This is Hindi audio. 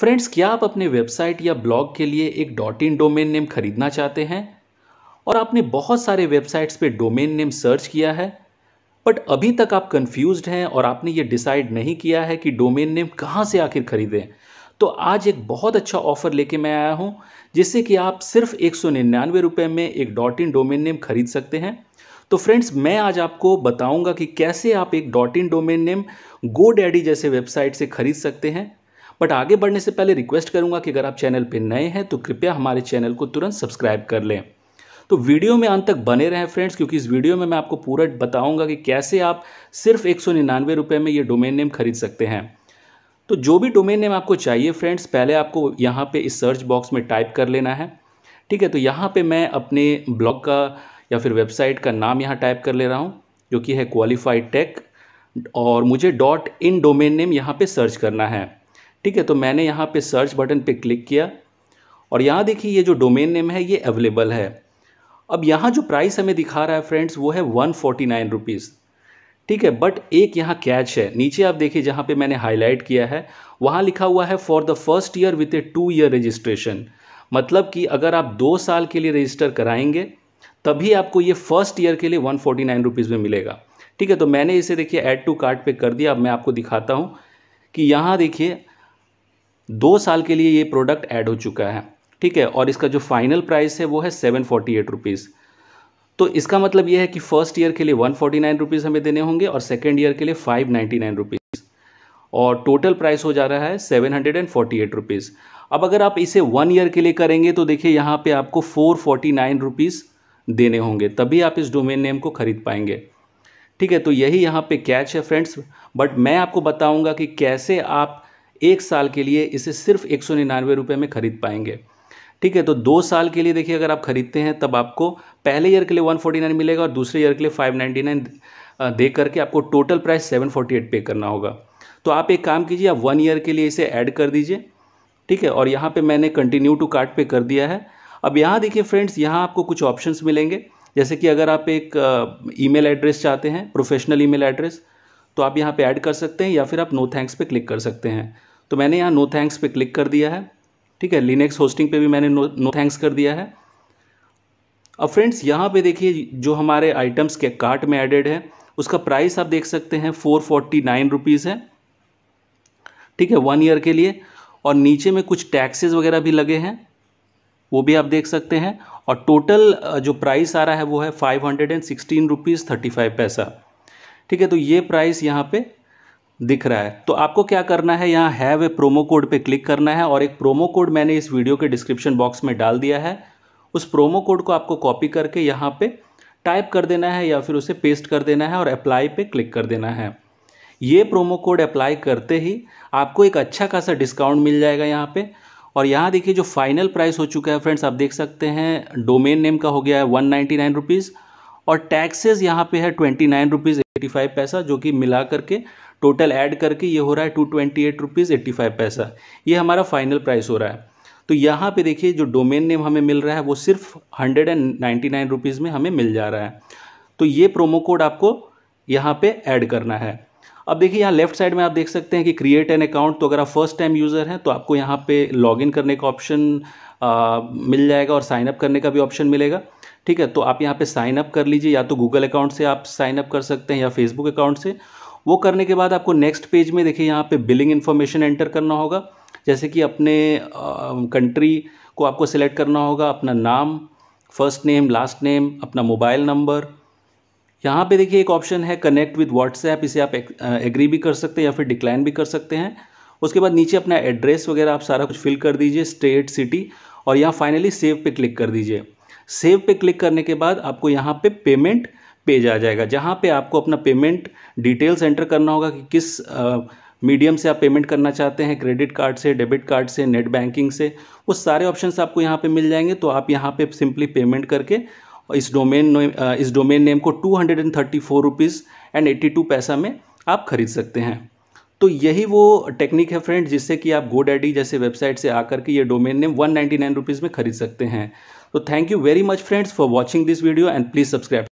फ्रेंड्स क्या आप अपने वेबसाइट या ब्लॉग के लिए एक डॉट इन डोमेन नेम खरीदना चाहते हैं और आपने बहुत सारे वेबसाइट्स पे डोमेन नेम सर्च किया है बट अभी तक आप कंफ्यूज हैं और आपने ये डिसाइड नहीं किया है कि डोमेन नेम कहाँ से आखिर खरीदें तो आज एक बहुत अच्छा ऑफर लेके मैं आया हूँ जिससे कि आप सिर्फ एक सौ निन्यानवे रुपये में एक डॉट इन डोमेन नेम खरीद सकते हैं तो फ्रेंड्स मैं आज आपको बताऊंगा कि कैसे आप एक dot in domain name GoDaddy जैसे वेबसाइट से खरीद सकते हैं बट आगे बढ़ने से पहले रिक्वेस्ट करूंगा कि अगर आप चैनल पर नए हैं तो कृपया हमारे चैनल को तुरंत सब्सक्राइब कर लें तो वीडियो में अंत तक बने रहें फ्रेंड्स क्योंकि इस वीडियो में मैं आपको पूरा बताऊंगा कि कैसे आप सिर्फ एक सौ निन्यानवे में ये डोमेन नेम खरीद सकते हैं तो जो भी डोमेन नेम आपको चाहिए फ्रेंड्स पहले आपको यहाँ पे इस सर्च बॉक्स में टाइप कर लेना है ठीक है तो यहाँ पे मैं अपने ब्लॉग का या फिर वेबसाइट का नाम यहाँ टाइप कर ले रहा हूँ जो कि है क्वालिफाइड टेक और मुझे डॉट इन डोमेन नेम यहाँ पर सर्च करना है ठीक है तो मैंने यहाँ पे सर्च बटन पे क्लिक किया और यहाँ देखिए ये जो डोमेन नेम है ये अवेलेबल है अब यहाँ जो प्राइस हमें दिखा रहा है फ्रेंड्स वो है वन फोर्टी नाइन रुपीज़ ठीक है बट एक यहाँ कैच है नीचे आप देखिए जहाँ पे मैंने हाईलाइट किया है वहाँ लिखा हुआ है for the first year with a two year registration मतलब कि अगर आप दो साल के लिए रजिस्टर कराएंगे तभी आपको ये फर्स्ट ईयर के लिए वन फोर्टी नाइन रुपीज़ में मिलेगा ठीक है तो मैंने इसे देखिए ऐड टू कार्ट पे कर दिया अब मैं आपको दिखाता हूँ कि यहाँ देखिए दो साल के लिए ये प्रोडक्ट ऐड हो चुका है ठीक है और इसका जो फाइनल प्राइस है वो है सेवन फोर्टी एट रुपीज़ तो इसका मतलब यह है कि फर्स्ट ईयर के लिए वन फोर्टी नाइन रुपीज़ हमें देने होंगे और सेकेंड ईयर के लिए फाइव नाइन्टी नाइन रुपीज़ और टोटल प्राइस हो जा रहा है seven hundred and forty eight rupees अब अगर आप इसे वन ईयर के लिए करेंगे तो देखिए यहाँ पे आपको फोर फोर्टी नाइन रुपीज़ देने होंगे तभी आप इस डोमेन नेम को खरीद पाएंगे ठीक है तो यही यहाँ पे कैच है फ्रेंड्स बट मैं आपको बताऊंगा कि कैसे आप एक साल के लिए इसे सिर्फ एक सौ निन्यानवे रुपये में खरीद पाएंगे ठीक है तो दो साल के लिए देखिए अगर आप खरीदते हैं तब आपको पहले ईयर के लिए 149 मिलेगा और दूसरे ईयर के लिए 599 दे करके आपको टोटल प्राइस 748 पे करना होगा तो आप एक काम कीजिए आप वन ईयर के लिए इसे ऐड कर दीजिए ठीक है और यहाँ पे मैंने कंटिन्यू टू कार्ट पे कर दिया है अब यहाँ देखिए फ्रेंड्स यहाँ आपको कुछ ऑप्शन मिलेंगे जैसे कि अगर आप एक ई एड्रेस चाहते हैं प्रोफेशनल ई एड्रेस तो आप यहाँ पर ऐड कर सकते हैं या फिर आप नो थैंक्स पर क्लिक कर सकते हैं तो मैंने यहाँ नो थैंक्स पे क्लिक कर दिया है ठीक है लिनेक्स होस्टिंग पे भी मैंने नो नो थैंक्स कर दिया है अब फ्रेंड्स यहाँ पे देखिए जो हमारे आइटम्स के कार्ट में एडेड है उसका प्राइस आप देख सकते हैं फोर फोर्टी नाइन रुपीज़ है ठीक है वन ईयर के लिए और नीचे में कुछ टैक्सेस वगैरह भी लगे हैं वो भी आप देख सकते हैं और टोटल जो प्राइस आ रहा है वो है five hundred and sixteen rupees thirty five पैसा ठीक है तो ये प्राइस यहाँ पे दिख रहा है तो आपको क्या करना है यहाँ हैव ए प्रोमो कोड पे क्लिक करना है और एक प्रोमो कोड मैंने इस वीडियो के डिस्क्रिप्शन बॉक्स में डाल दिया है उस प्रोमो कोड को आपको कॉपी करके यहाँ पे टाइप कर देना है या फिर उसे पेस्ट कर देना है और अप्लाई पे क्लिक कर देना है ये प्रोमो कोड अप्लाई करते ही आपको एक अच्छा खासा डिस्काउंट मिल जाएगा यहाँ पर और यहाँ देखिए जो फाइनल प्राइस हो चुका है फ्रेंड्स आप देख सकते हैं डोमेन नेम का हो गया है वन नाइन्टी नाइन रुपीज़ और टैक्सेज यहाँ पर है twenty nine rupees eighty five पैसा जो कि मिला करके टोटल ऐड करके ये हो रहा है two twenty eight rupees eighty five पैसा ये हमारा फाइनल प्राइस हो रहा है तो यहाँ पे देखिए जो डोमेन नेम हमें मिल रहा है वो सिर्फ hundred and ninety nine rupees में हमें मिल जा रहा है तो ये प्रोमो कोड आपको यहाँ पे ऐड करना है अब देखिए यहाँ लेफ्ट साइड में आप देख सकते हैं कि क्रिएट एन अकाउंट तो अगर आप फर्स्ट टाइम यूज़र हैं तो आपको यहाँ पे लॉगिन करने का ऑप्शन मिल जाएगा और साइन अप करने का भी ऑप्शन मिलेगा ठीक है तो आप यहाँ पे साइन अप कर लीजिए या तो गूगल अकाउंट से आप साइन अप कर सकते हैं या फेसबुक अकाउंट से वो करने के बाद आपको नेक्स्ट पेज में देखिए यहाँ पे बिलिंग इन्फॉर्मेशन एंटर करना होगा जैसे कि अपने कंट्री को आपको सिलेक्ट करना होगा अपना नाम फर्स्ट नेम लास्ट नेम अपना मोबाइल नंबर यहाँ पे देखिए एक ऑप्शन है कनेक्ट विद व्हाट्सएप इसे आप एग्री भी कर सकते हैं या फिर डिक्लाइन भी कर सकते हैं उसके बाद नीचे अपना एड्रेस वगैरह आप सारा कुछ फिल कर दीजिए स्टेट सिटी और यहाँ फाइनली सेव पे क्लिक कर दीजिए सेव पे क्लिक करने के बाद आपको यहाँ पे पेमेंट पेज आ जाएगा जहाँ पे आपको अपना पेमेंट डिटेल्स एंटर करना होगा कि किस मीडियम से आप पेमेंट करना चाहते हैं क्रेडिट कार्ड से डेबिट कार्ड से नेट बैंकिंग से वो सारे ऑप्शंस आपको यहाँ पे मिल जाएंगे तो आप यहाँ पे सिंपली पेमेंट करके इस डोमेन इस डोमेन नेम को two hundred and thirty four rupees and eighty two पैसा में आप खरीद सकते हैं तो यही वो टेक्निक है फ्रेंड जिससे कि आप गो डैडी जैसे वेबसाइट से आकर के ये domain name one ninety nine rupees में खरीद सकते हैं तो thank you very much friends for watching this video and please subscribe